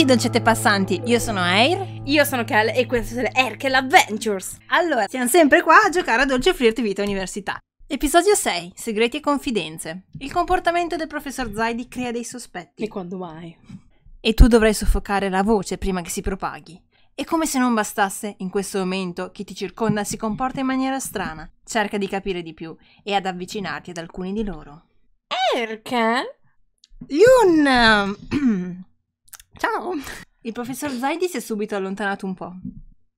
benvenuti doncette passanti, io sono Air. Io sono Kel e questo è Erkel Adventures. Allora, siamo sempre qua a giocare a Dolce Flirt Vita Università. Episodio 6. Segreti e confidenze. Il comportamento del professor Zaidi crea dei sospetti. E quando mai? E tu dovrai soffocare la voce prima che si propaghi. E come se non bastasse, in questo momento chi ti circonda si comporta in maniera strana, cerca di capire di più e ad avvicinarti ad alcuni di loro. Erkel? Yun! Ciao! Il professor Zaidi si è subito allontanato un po'.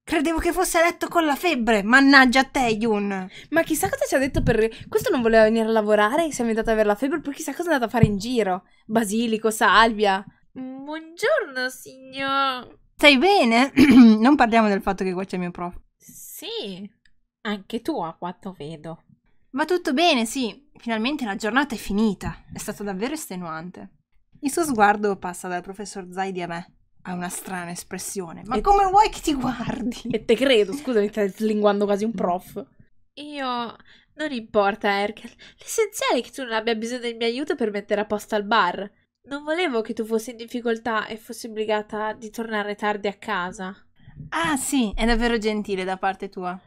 Credevo che fosse a letto con la febbre. Mannaggia a te, Yun. Ma chissà cosa ci ha detto per. Questo non voleva venire a lavorare e si è inventato ad avere la febbre, poi chissà cosa è andata a fare in giro. Basilico, salvia. Buongiorno, signor. Stai bene? non parliamo del fatto che qua c'è il mio prof. Sì, anche tu a quanto vedo. Va tutto bene, sì. Finalmente la giornata è finita. È stato davvero estenuante. Il suo sguardo passa dal professor Zaidi a me. Ha una strana espressione. Ma e come vuoi che ti guardi? E te credo, scusami, stai slinguando quasi un prof. Io... Non importa, Erkel. L'essenziale è che tu non abbia bisogno del mio aiuto per mettere a posto il bar. Non volevo che tu fossi in difficoltà e fossi obbligata di tornare tardi a casa. Ah, sì, è davvero gentile da parte tua.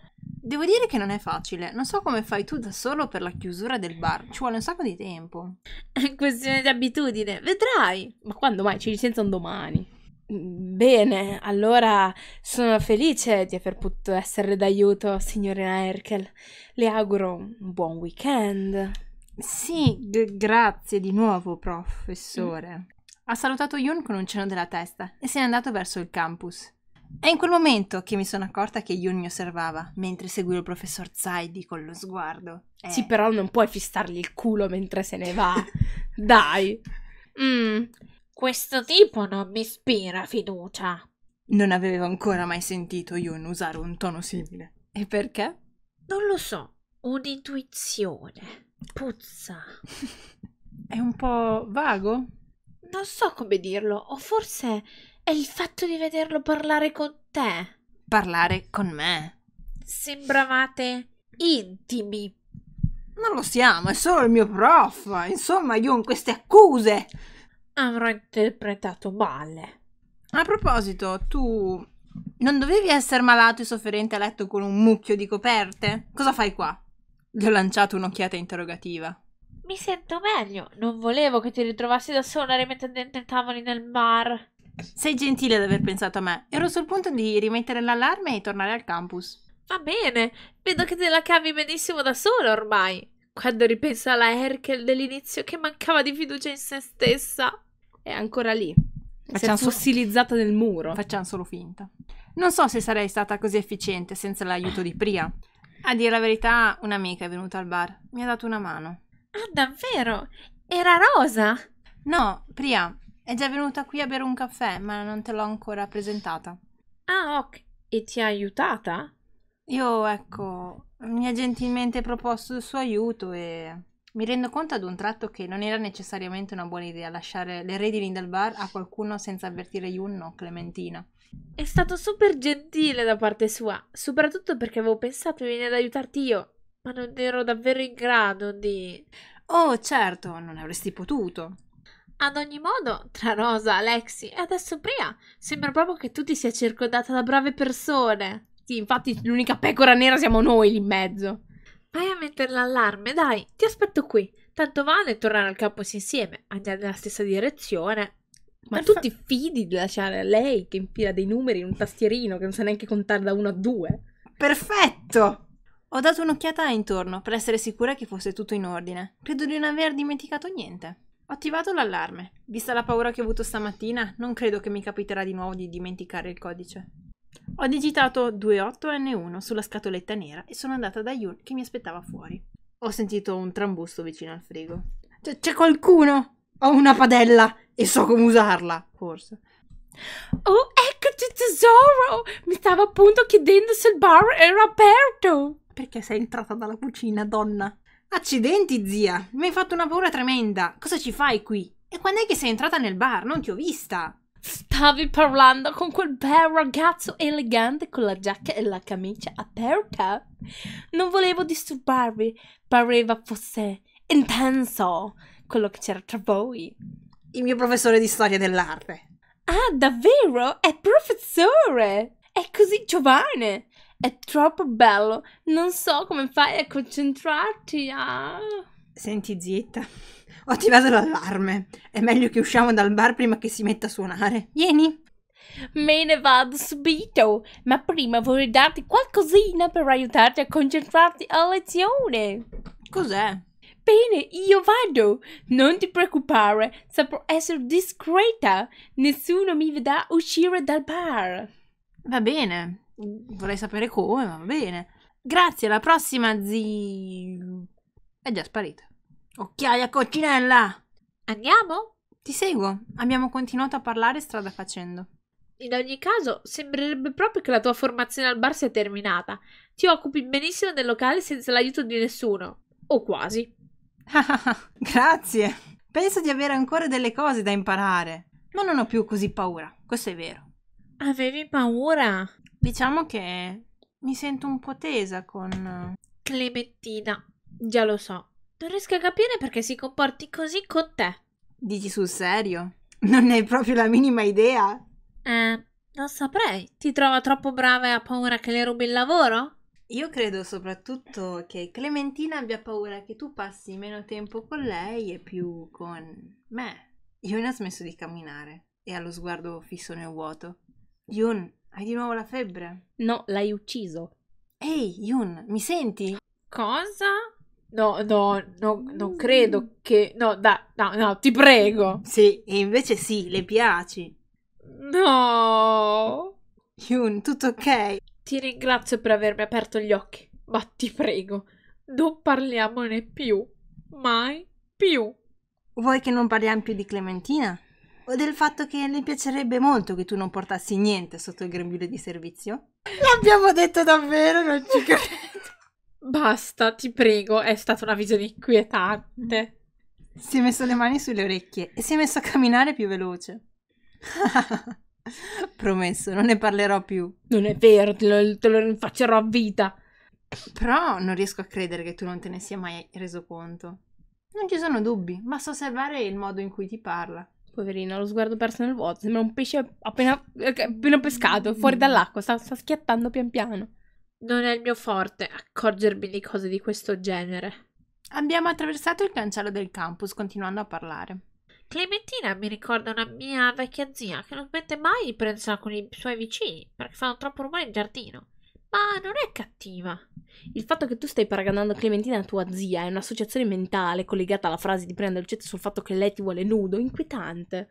Devo dire che non è facile. Non so come fai tu da solo per la chiusura del bar. Ci vuole un sacco di tempo. È questione di abitudine. Vedrai. Ma quando mai? Ci un domani. Mm, bene, allora sono felice di aver potuto essere d'aiuto, signorina Erkel. Le auguro un buon weekend. Sì, g- grazie di nuovo, professore. Mm. Ha salutato Yun con un cenno della testa e se n'è andato verso il campus. È in quel momento che mi sono accorta che Yun mi osservava mentre seguivo il professor Zaidi con lo sguardo. Eh. Sì, però non puoi fistargli il culo mentre se ne va. Dai. Mm, questo tipo non mi ispira fiducia. Non avevo ancora mai sentito Yun usare un tono simile. E perché? Non lo so, un'intuizione. Puzza. È un po' vago? Non so come dirlo, o forse è il fatto di vederlo parlare con te. Parlare con me. Sembravate intimi. Non lo siamo, è solo il mio prof. Insomma, io con queste accuse. Avrò interpretato male. A proposito, tu non dovevi essere malato e sofferente a letto con un mucchio di coperte? Cosa fai qua? Gli ho lanciato un'occhiata interrogativa. Mi sento meglio. Non volevo che ti ritrovassi da sola rimettendo i tavoli nel bar. Sei gentile ad aver pensato a me. Ero sul punto di rimettere l'allarme e tornare al campus. Va bene, vedo che te la cavi benissimo da sola ormai. Quando ripenso alla Herkel dell'inizio che mancava di fiducia in se stessa. È ancora lì. Facciamo fossilizzata nel muro. Facciamo solo finta. Non so se sarei stata così efficiente senza l'aiuto di Priya. A dire la verità, un'amica è venuta al bar. Mi ha dato una mano. Ah, davvero? Era Rosa? No, Priya, è già venuta qui a bere un caffè, ma non te l'ho ancora presentata. Ah, ok. E ti ha aiutata? Io, ecco, mi ha gentilmente proposto il suo aiuto e mi rendo conto ad un tratto che non era necessariamente una buona idea lasciare le redini del bar a qualcuno senza avvertire Yunno o Clementina. È stato super gentile da parte sua, soprattutto perché avevo pensato di venire ad aiutarti io, ma non ero davvero in grado di... Oh, certo, non avresti potuto. Ad ogni modo, tra Rosa, Alexi e adesso Priya, sembra proprio che tu ti sia circondata da brave persone. Sì, infatti l'unica pecora nera siamo noi lì in mezzo. Vai a mettere l'allarme, dai, ti aspetto qui. Tanto vale tornare al campus insieme, andiamo nella stessa direzione. Ma tu ti fidi di lasciare lei che infila dei numeri in un tastierino che non sa neanche contare da uno a due? Perfetto! Ho dato un'occhiata intorno per essere sicura che fosse tutto in ordine. Credo di non aver dimenticato niente. Ho attivato l'allarme. Vista la paura che ho avuto stamattina, non credo che mi capiterà di nuovo di dimenticare il codice. Ho digitato 28N1 sulla scatoletta nera e sono andata da Yul che mi aspettava fuori. Ho sentito un trambusto vicino al frigo. C- c'è qualcuno! Ho una padella e so come usarla, forse. Oh, eccoci tesoro! Mi stavo appunto chiedendo se il bar era aperto! Perché sei entrata dalla cucina, donna? Accidenti, zia! Mi hai fatto una paura tremenda! Cosa ci fai qui? E quando è che sei entrata nel bar? Non ti ho vista! Stavi parlando con quel bel ragazzo elegante con la giacca e la camicia aperta? Non volevo disturbarvi, pareva fosse intenso quello che c'era tra voi. Il mio professore di storia dell'arte. Ah, davvero? È professore! È così giovane! È troppo bello. Non so come fai a concentrarti. Ah. Senti, zitta. Ho attivato l'allarme. È meglio che usciamo dal bar prima che si metta a suonare. Vieni. Me ne vado subito, ma prima vorrei darti qualcosina per aiutarti a concentrarti a lezione. Cos'è? Bene, io vado. Non ti preoccupare, saprò essere discreta. Nessuno mi vedrà uscire dal bar. Va bene, Vorrei sapere come, ma va bene. Grazie, alla prossima, zii. È già sparita. Occhiaia coccinella! Andiamo? Ti seguo. Abbiamo continuato a parlare strada facendo. In ogni caso, sembrerebbe proprio che la tua formazione al bar sia terminata. Ti occupi benissimo del locale senza l'aiuto di nessuno. O quasi. Grazie. Penso di avere ancora delle cose da imparare. Ma non ho più così paura. Questo è vero. Avevi paura? Diciamo che mi sento un po' tesa con... Eh, Clementina, già lo so. Non riesco a capire perché si comporti così con te. Dici sul serio? Non ne hai proprio la minima idea? Eh, non saprei. Ti trova troppo brava e ha paura che le rubi il lavoro? Io credo soprattutto che Clementina abbia paura che tu passi meno tempo con lei e più con me. Yun ha smesso di camminare e ha lo sguardo fisso nel vuoto. Yun hai di nuovo la febbre? No, l'hai ucciso. Ehi, Yun, mi senti? Cosa? No, no, no, non credo che... No, dai, no, no, ti prego. Sì, e invece sì, le piaci. No. Yun, tutto ok? Ti ringrazio per avermi aperto gli occhi, ma ti prego, non parliamone più. Mai più. Vuoi che non parliamo più di Clementina? o del fatto che le piacerebbe molto che tu non portassi niente sotto il grembiule di servizio? L'abbiamo detto davvero, non ci credo. Basta, ti prego, è stata una visione inquietante. Si è messo le mani sulle orecchie e si è messo a camminare più veloce. Promesso, non ne parlerò più. Non è vero, te lo, te lo rinfaccerò a vita. Però non riesco a credere che tu non te ne sia mai reso conto. Non ci sono dubbi, basta osservare il modo in cui ti parla. Poverino, lo sguardo perso nel vuoto, sembra un pesce appena, eh, appena pescato, fuori dall'acqua, sta, sta schiattando pian piano. Non è il mio forte accorgermi di cose di questo genere. Abbiamo attraversato il cancello del campus, continuando a parlare. Clementina mi ricorda una mia vecchia zia che non smette mai di prendersela con i suoi vicini perché fanno troppo rumore in giardino. Ma non è cattiva. Il fatto che tu stai paragonando Clementina a tua zia è un'associazione mentale collegata alla frase di del cetto sul fatto che lei ti vuole nudo, inquietante.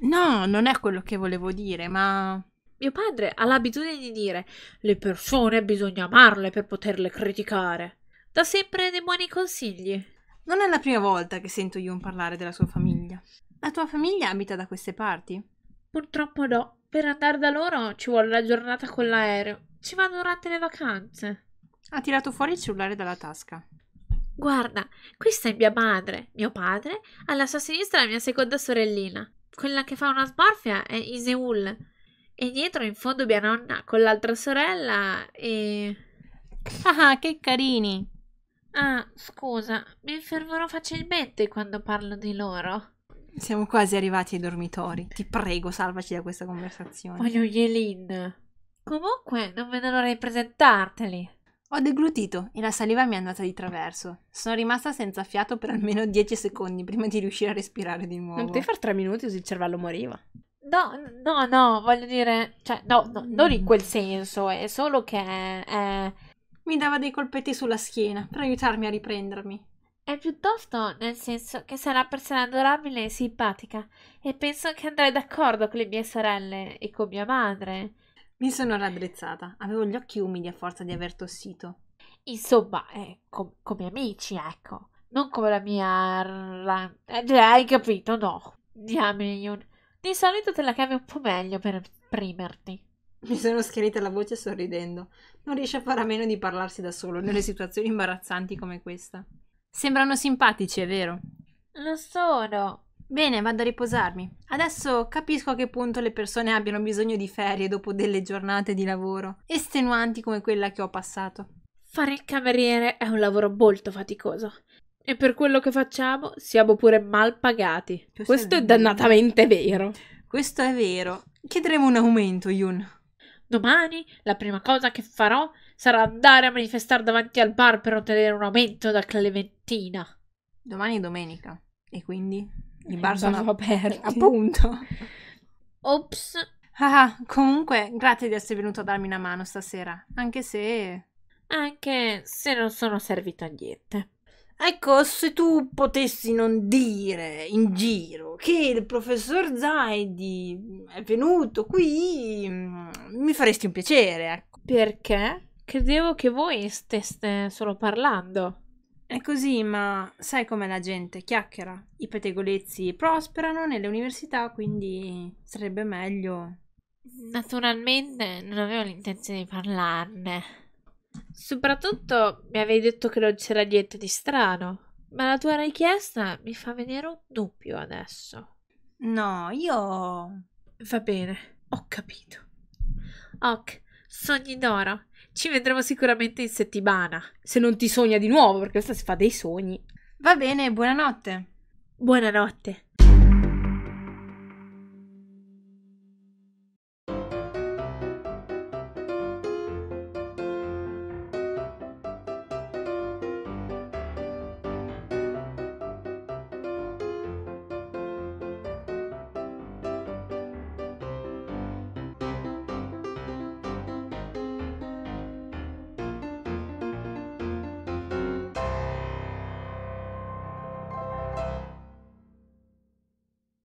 No, non è quello che volevo dire, ma mio padre ha l'abitudine di dire le persone bisogna amarle per poterle criticare. Da sempre dei buoni consigli. Non è la prima volta che sento Yun parlare della sua famiglia. La tua famiglia abita da queste parti? Purtroppo no. Per andare da loro ci vuole la giornata con l'aereo. Ci vado durante le vacanze. Ha tirato fuori il cellulare dalla tasca. Guarda, qui sta mia madre, mio padre, alla sua sinistra la mia seconda sorellina. Quella che fa una smorfia è Iseul. E dietro in fondo mia nonna con l'altra sorella e... Ah, che carini! Ah, scusa, mi infervorò facilmente quando parlo di loro. Siamo quasi arrivati ai dormitori. Ti prego, salvaci da questa conversazione. Voglio Yelin. Comunque, non vedo l'ora di presentarteli. Ho deglutito e la saliva mi è andata di traverso. Sono rimasta senza fiato per almeno 10 secondi prima di riuscire a respirare di nuovo. Non potevi far 3 minuti così il cervello moriva. No, no, no, voglio dire, cioè, no, no non in quel senso, è solo che... È... Mi dava dei colpetti sulla schiena per aiutarmi a riprendermi. È piuttosto nel senso che sei una persona adorabile e simpatica e penso che andrai d'accordo con le mie sorelle e con mia madre. Mi sono raddrizzata, avevo gli occhi umidi a forza di aver tossito. Insomma, eh, com- come amici, ecco. Non come la mia... La... Eh, cioè, hai capito, no. Diamine, Yun. Di solito te la cavi un po' meglio per primerti. Mi sono schiarita la voce sorridendo. Non riesce a fare a meno di parlarsi da solo nelle situazioni imbarazzanti come questa. Sembrano simpatici, è vero? Lo sono. Bene, vado a riposarmi. Adesso capisco a che punto le persone abbiano bisogno di ferie dopo delle giornate di lavoro, estenuanti come quella che ho passato. Fare il cameriere è un lavoro molto faticoso. E per quello che facciamo siamo pure mal pagati. Questo, Questo è, è dannatamente vero. Questo è vero. Chiederemo un aumento, Yun. Domani la prima cosa che farò sarà andare a manifestare davanti al bar per ottenere un aumento da Clementina. Domani è domenica. E quindi? I bar sono, sono aperti. Appunto. Ops. Ah, ah, comunque, grazie di essere venuto a darmi una mano stasera, anche se... Anche se non sono servito a niente. Ecco, se tu potessi non dire in giro che il professor Zaidi è venuto qui, mm, mi faresti un piacere. Ecco. Perché? Credevo che voi steste solo parlando. È così, ma sai com'è la gente, chiacchiera. I pettegolezzi prosperano nelle università, quindi sarebbe meglio. Naturalmente non avevo l'intenzione di parlarne. Soprattutto mi avevi detto che non c'era niente di strano, ma la tua richiesta mi fa venire un dubbio adesso. No, io... Va bene, ho capito. Ok, sogni d'oro. Ci vedremo sicuramente in settimana. Se non ti sogna di nuovo, perché questa si fa dei sogni. Va bene, buonanotte. Buonanotte.